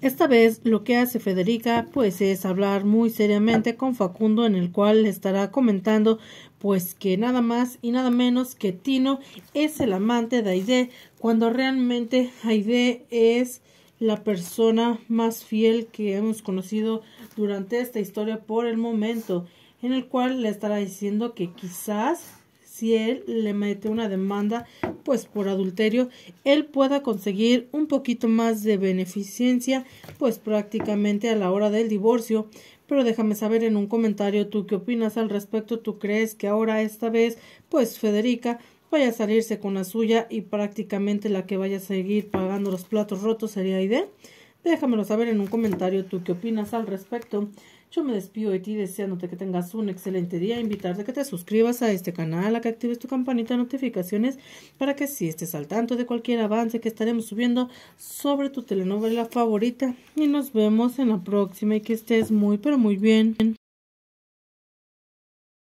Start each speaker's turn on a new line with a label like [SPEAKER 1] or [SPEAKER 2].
[SPEAKER 1] Esta vez lo que hace Federica pues es hablar muy seriamente con Facundo en el cual le estará comentando pues que nada más y nada menos que Tino es el amante de Aide cuando realmente Aide es la persona más fiel que hemos conocido durante esta historia por el momento en el cual le estará diciendo que quizás si él le mete una demanda pues por adulterio, él pueda conseguir un poquito más de beneficencia pues prácticamente a la hora del divorcio. Pero déjame saber en un comentario tú qué opinas al respecto, tú crees que ahora esta vez pues Federica vaya a salirse con la suya y prácticamente la que vaya a seguir pagando los platos rotos sería idea? Déjamelo saber en un comentario tú qué opinas al respecto. Yo me despido de ti deseándote que tengas un excelente día, invitarte a que te suscribas a este canal, a que actives tu campanita de notificaciones para que si estés al tanto de cualquier avance que estaremos subiendo sobre tu telenovela favorita. Y nos vemos en la próxima y que estés muy pero muy bien.